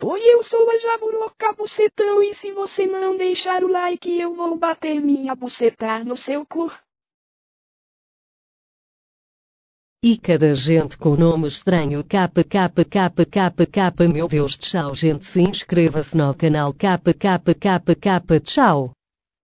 Oi, eu sou a Jaburoca Bucetão e se você não deixar o like eu vou bater minha bucetar no seu cu. E cada gente com nome estranho capa. meu Deus tchau gente se inscreva-se no canal capa, tchau